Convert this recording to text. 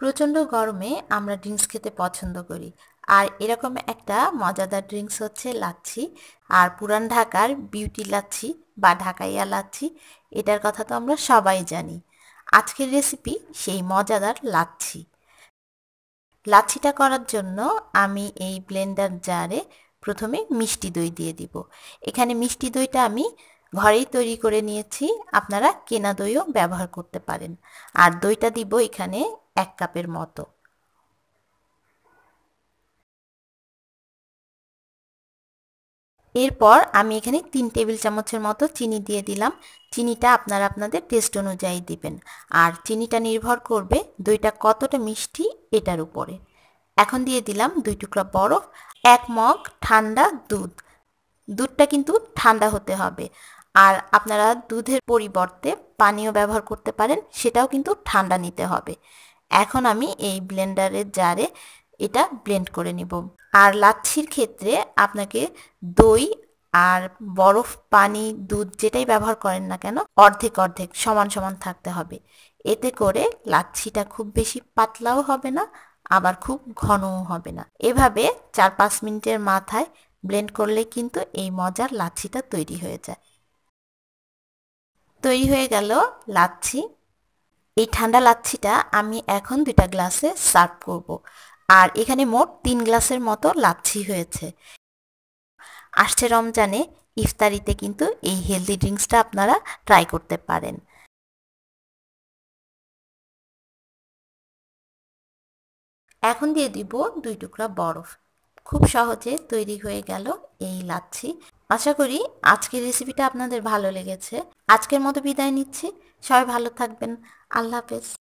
প্রচণ্ড গরমে আমরা ড্রিঙ্কস খেতে পছন্দ করি আর এরকম একটা মজাদার ড্রিঙ্কস হচ্ছে লাচ্ছি আর পুরান ঢাকার বিউটি লাচ্ছি বা ঢাকাইয়া লাচ্ছি এটার কথা তো আমরা সবাই জানি আজকের রেসিপি সেই মজাদার লাচ্ছি লাচ্ছিটা করার জন্য আমি এই ব্লেন্ডার জারে প্রথমে মিষ্টি দই দিয়ে দিব এখানে মিষ্টি দইটা আমি ঘরেই তৈরি করে নিয়েছি আপনারা কেনা দইও ব্যবহার করতে পারেন আর দইটা দিব এখানে এক কাপের মতো এরপর আমি এখানে তিন টেবিল চামচের মতো চিনি দিয়ে দিলাম চিনিটা আপনারা আপনাদের টেস্ট অনুযায়ী দিবেন আর চিনিটা নির্ভর করবে দইটা কতটা মিষ্টি এটার উপরে এখন দিয়ে দিলাম দুই টুকরা বরফ এক মগ ঠান্ডা দুধ দুধটা কিন্তু ঠান্ডা হতে হবে আর আপনারা দুধের পরিবর্তে পানীয় ব্যবহার করতে পারেন সেটাও কিন্তু ঠান্ডা নিতে হবে এখন আমি এই ব্লেন্ডারের জারে এটা ব্লেন্ড করে নিব আর লাচ্ছির ক্ষেত্রে আপনাকে দই আর বরফ পানি দুধ যেটাই ব্যবহার করেন না কেন অর্ধেক অর্ধেক সমান সমান থাকতে হবে এতে করে লাচ্ছিটা খুব বেশি পাতলাও হবে না আবার খুব ঘনও হবে না এভাবে চার পাঁচ মিনিটের মাথায় ব্লেন্ড করলে কিন্তু এই মজার লাচ্ছিটা তৈরি হয়ে যায় তৈরি হয়ে গেল লাচ্ছি এই ঠান্ডা লাচ্ছিটা আমি এখন দুটা গ্লাসে সার্ভ করব। আর এখানে মোট তিন গ্লাসের মতো লাচ্ছি হয়েছে আসছে রমজানে ইফতারিতে কিন্তু এই হেলদি ড্রিঙ্কসটা আপনারা ট্রাই করতে পারেন এখন দিয়ে দিব দুই টুকরা বরফ খুব সহজে তৈরি হয়ে গেল এই লাচ্ছি আশা করি আজকের রেসিপিটা আপনাদের ভালো লেগেছে আজকের মতো বিদায় নিচ্ছি সবাই ভালো থাকবেন আল্লাহ হাফেজ